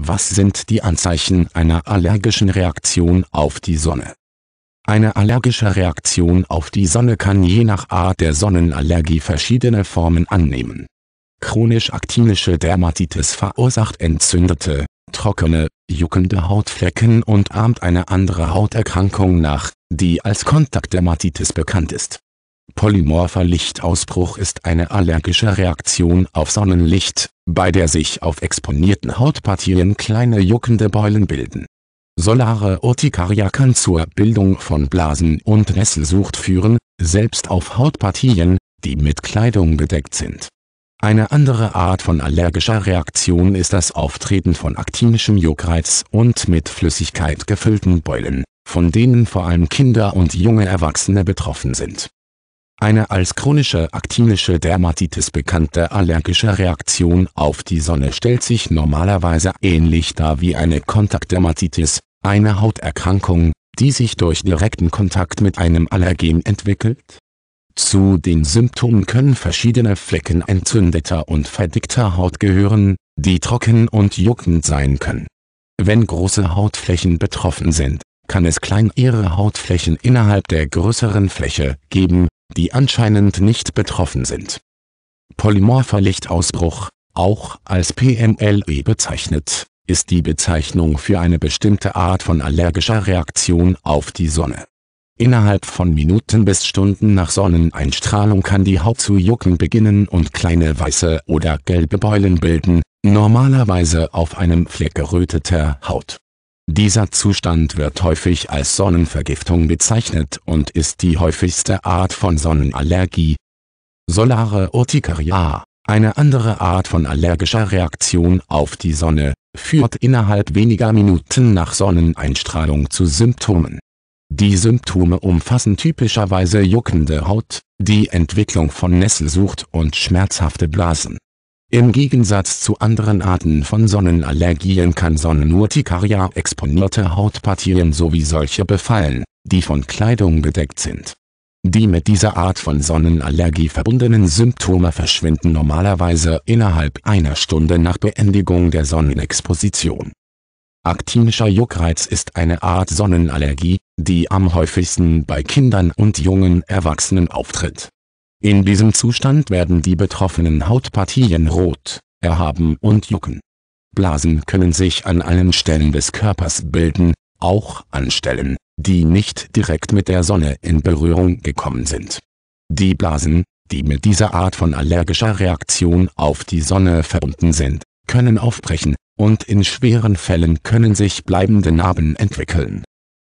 Was sind die Anzeichen einer allergischen Reaktion auf die Sonne? Eine allergische Reaktion auf die Sonne kann je nach Art der Sonnenallergie verschiedene Formen annehmen. Chronisch aktinische Dermatitis verursacht entzündete, trockene, juckende Hautflecken und ahmt eine andere Hauterkrankung nach, die als Kontaktdermatitis bekannt ist. Polymorpher Lichtausbruch ist eine allergische Reaktion auf Sonnenlicht, bei der sich auf exponierten Hautpartien kleine juckende Beulen bilden. Solare Urtikaria kann zur Bildung von Blasen und Nesselsucht führen, selbst auf Hautpartien, die mit Kleidung bedeckt sind. Eine andere Art von allergischer Reaktion ist das Auftreten von aktinischem Juckreiz und mit Flüssigkeit gefüllten Beulen, von denen vor allem Kinder und junge Erwachsene betroffen sind eine als chronische aktinische Dermatitis bekannte allergische Reaktion auf die Sonne stellt sich normalerweise ähnlich dar wie eine Kontaktdermatitis, eine Hauterkrankung, die sich durch direkten Kontakt mit einem Allergen entwickelt. Zu den Symptomen können verschiedene Flecken entzündeter und verdickter Haut gehören, die trocken und juckend sein können. Wenn große Hautflächen betroffen sind, kann es kleinere Hautflächen innerhalb der größeren Fläche geben, die anscheinend nicht betroffen sind. Polymorpher Lichtausbruch, auch als PMLE bezeichnet, ist die Bezeichnung für eine bestimmte Art von allergischer Reaktion auf die Sonne. Innerhalb von Minuten bis Stunden nach Sonneneinstrahlung kann die Haut zu jucken beginnen und kleine weiße oder gelbe Beulen bilden, normalerweise auf einem Fleck geröteter Haut. Dieser Zustand wird häufig als Sonnenvergiftung bezeichnet und ist die häufigste Art von Sonnenallergie. Solare Urtikaria, eine andere Art von allergischer Reaktion auf die Sonne, führt innerhalb weniger Minuten nach Sonneneinstrahlung zu Symptomen. Die Symptome umfassen typischerweise juckende Haut, die Entwicklung von Nesselsucht und schmerzhafte Blasen im Gegensatz zu anderen Arten von Sonnenallergien kann Sonnenurtikaria exponierte Hautpartien sowie solche befallen, die von Kleidung bedeckt sind. Die mit dieser Art von Sonnenallergie verbundenen Symptome verschwinden normalerweise innerhalb einer Stunde nach Beendigung der Sonnenexposition. Aktinischer Juckreiz ist eine Art Sonnenallergie, die am häufigsten bei Kindern und jungen Erwachsenen auftritt in diesem Zustand werden die betroffenen Hautpartien rot, erhaben und jucken. Blasen können sich an allen Stellen des Körpers bilden, auch an Stellen, die nicht direkt mit der Sonne in Berührung gekommen sind. Die Blasen, die mit dieser Art von allergischer Reaktion auf die Sonne verbunden sind, können aufbrechen, und in schweren Fällen können sich bleibende Narben entwickeln